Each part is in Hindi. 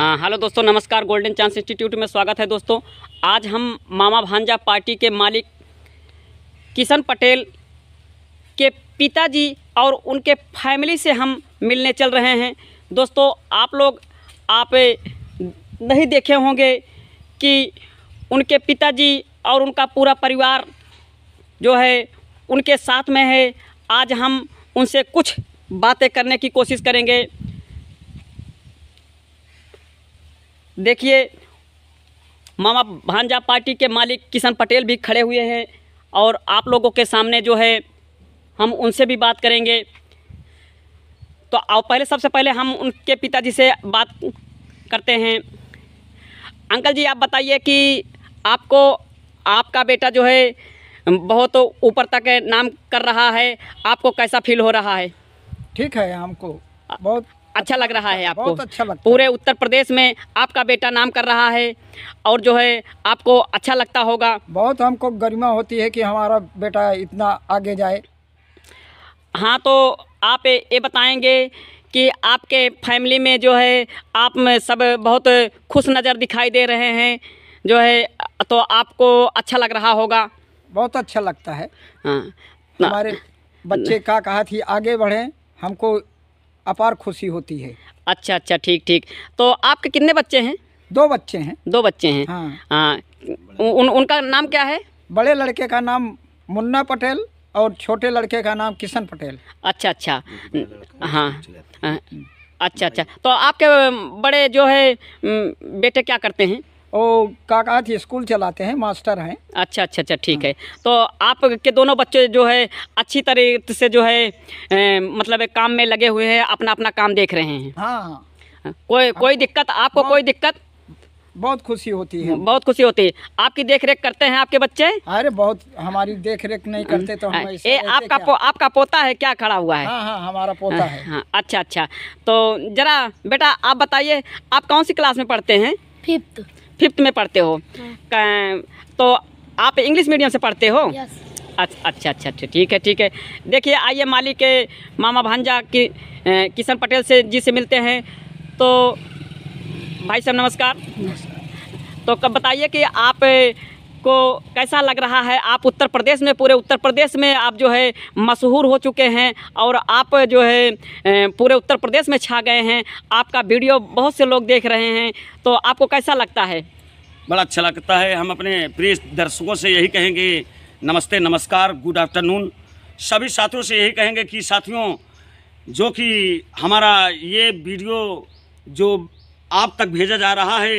हेलो हाँ, दोस्तों नमस्कार गोल्डन चांस इंस्टीट्यूट में स्वागत है दोस्तों आज हम मामा भांजा पार्टी के मालिक किशन पटेल के पिताजी और उनके फैमिली से हम मिलने चल रहे हैं दोस्तों आप लोग आप नहीं देखे होंगे कि उनके पिताजी और उनका पूरा परिवार जो है उनके साथ में है आज हम उनसे कुछ बातें करने की कोशिश करेंगे देखिए मामा भांजा पार्टी के मालिक किशन पटेल भी खड़े हुए हैं और आप लोगों के सामने जो है हम उनसे भी बात करेंगे तो आओ पहले सबसे पहले हम उनके पिताजी से बात करते हैं अंकल जी आप बताइए कि आपको आपका बेटा जो है बहुत ऊपर तक नाम कर रहा है आपको कैसा फील हो रहा है ठीक है हमको बहुत अच्छा लग रहा है आपको बहुत अच्छा लगता पूरे उत्तर प्रदेश में आपका बेटा नाम कर रहा है और जो है आपको अच्छा लगता होगा बहुत हमको गरिमा होती है कि हमारा बेटा इतना आगे जाए हाँ तो आप ये बताएंगे कि आपके फैमिली में जो है आप में सब बहुत खुश नज़र दिखाई दे रहे हैं जो है तो आपको अच्छा लग रहा होगा बहुत अच्छा लगता है हाँ हमारे बच्चे का कहा थी आगे बढ़ें हमको अपार खुशी होती है अच्छा अच्छा ठीक ठीक तो आपके कितने बच्चे हैं दो बच्चे हैं दो बच्चे हैं हाँ, हाँ। उन उनका नाम क्या है बड़े लड़के का नाम मुन्ना पटेल और छोटे लड़के का नाम किशन पटेल अच्छा अच्छा हाँ अच्छा अच्छा तो आपके बड़े जो है बेटे क्या करते हैं वो काका थी स्कूल चलाते हैं मास्टर हैं अच्छा अच्छा अच्छा ठीक है हाँ। तो आप के दोनों बच्चे जो है अच्छी तरह से जो है ए, मतलब काम में लगे हुए हैं अपना अपना काम देख रहे हैं हाँ, हाँ। कोई हाँ, कोई दिक्कत आपको कोई दिक्कत बहुत खुशी होती है बहुत खुशी होती है आपकी देख रेख करते हैं आपके बच्चे अरे बहुत हमारी देख रेख नहीं करते तो हम हाँ। ए, आपका पो, आपका पोता है क्या खड़ा हुआ है हाँ हाँ हमारा पोता है हाँ अच्छा अच्छा तो जरा बेटा आप बताइए आप कौन सी क्लास में पढ़ते हैं फिफ्थ फिफ्थ में पढ़ते हो हाँ। तो आप इंग्लिश मीडियम से पढ़ते हो अच्छा अच्छा अच्छा ठीक है ठीक है देखिए आइए मालिक के मामा भांजा की किशन पटेल से जी से मिलते हैं तो भाई साहब नमस्कार। तो कब बताइए कि आप आपको कैसा लग रहा है आप उत्तर प्रदेश में पूरे उत्तर प्रदेश में आप जो है मशहूर हो चुके हैं और आप जो है पूरे उत्तर प्रदेश में छा गए हैं आपका वीडियो बहुत से लोग देख रहे हैं तो आपको कैसा लगता है बड़ा अच्छा लगता है हम अपने प्रिय दर्शकों से यही कहेंगे नमस्ते नमस्कार गुड आफ्टरनून सभी साथियों से यही कहेंगे कि साथियों जो कि हमारा ये वीडियो जो आप तक भेजा जा रहा है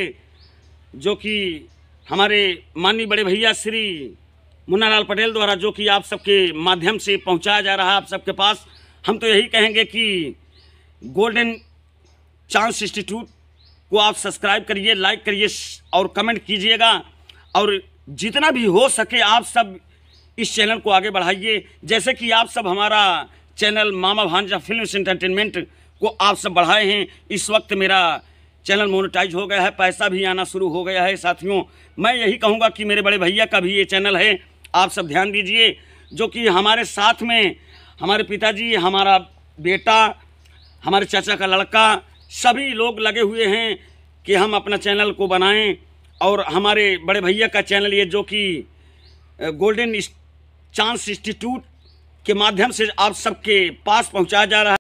जो कि हमारे माननीय बड़े भैया श्री मुन्नालाल पटेल द्वारा जो कि आप सबके माध्यम से पहुंचाया जा रहा है आप सबके पास हम तो यही कहेंगे कि गोल्डन चांस इंस्टीट्यूट को आप सब्सक्राइब करिए लाइक करिए और कमेंट कीजिएगा और जितना भी हो सके आप सब इस चैनल को आगे बढ़ाइए जैसे कि आप सब हमारा चैनल मामा भांजा फिल्म एंटरटेनमेंट को आप सब बढ़ाए हैं इस वक्त मेरा चैनल मोनेटाइज हो गया है पैसा भी आना शुरू हो गया है साथियों मैं यही कहूँगा कि मेरे बड़े भैया का भी ये चैनल है आप सब ध्यान दीजिए जो कि हमारे साथ में हमारे पिताजी हमारा बेटा हमारे चाचा का लड़का सभी लोग लगे हुए हैं कि हम अपना चैनल को बनाएं और हमारे बड़े भैया का चैनल ये जो कि गोल्डन चांस इंस्टीट्यूट के माध्यम से आप सबके पास पहुंचाया जा रहा है